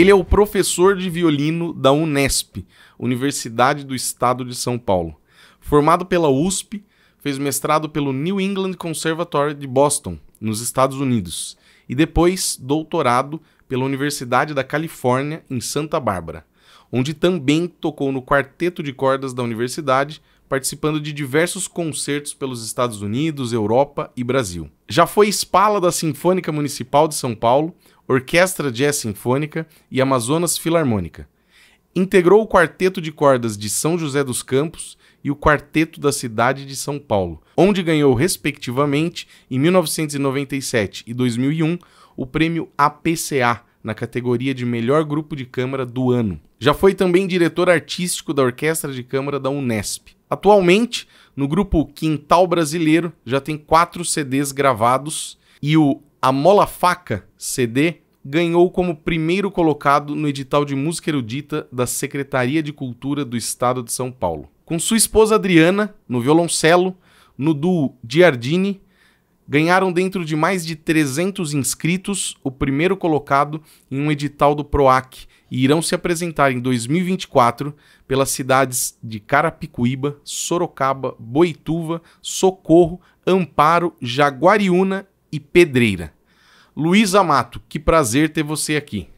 Ele é o professor de violino da Unesp, Universidade do Estado de São Paulo. Formado pela USP, fez mestrado pelo New England Conservatory de Boston, nos Estados Unidos, e depois doutorado pela Universidade da Califórnia, em Santa Bárbara onde também tocou no quarteto de cordas da universidade, participando de diversos concertos pelos Estados Unidos, Europa e Brasil. Já foi espala da Sinfônica Municipal de São Paulo, Orquestra Jazz Sinfônica e Amazonas Filarmônica. Integrou o quarteto de cordas de São José dos Campos e o quarteto da cidade de São Paulo, onde ganhou respectivamente em 1997 e 2001 o prêmio APCA na categoria de melhor grupo de câmara do ano. Já foi também diretor artístico da Orquestra de Câmara da Unesp. Atualmente, no grupo Quintal Brasileiro, já tem quatro CDs gravados e o A Mola Faca CD ganhou como primeiro colocado no edital de música erudita da Secretaria de Cultura do Estado de São Paulo. Com sua esposa Adriana, no violoncelo, no duo Giardini ganharam dentro de mais de 300 inscritos o primeiro colocado em um edital do PROAC e irão se apresentar em 2024 pelas cidades de Carapicuíba, Sorocaba, Boituva, Socorro, Amparo, Jaguariúna e Pedreira. Luiz Amato, que prazer ter você aqui.